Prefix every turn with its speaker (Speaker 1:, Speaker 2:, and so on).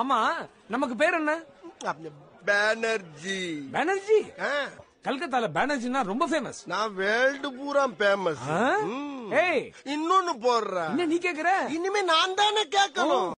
Speaker 1: ஆமா நமக்கு பேர் என்ன பேனர்ஜி பேனர்ஜி கல்கத்தால பேனர்ஜினா ரொம்ப ஃபேமஸ் நான் வேர்ல்டு பூரா ஃபேமஸ் இன்னொன்னு போடுறேன் நீ கேக்குற இனிமே நான் தானே கேட்கணும்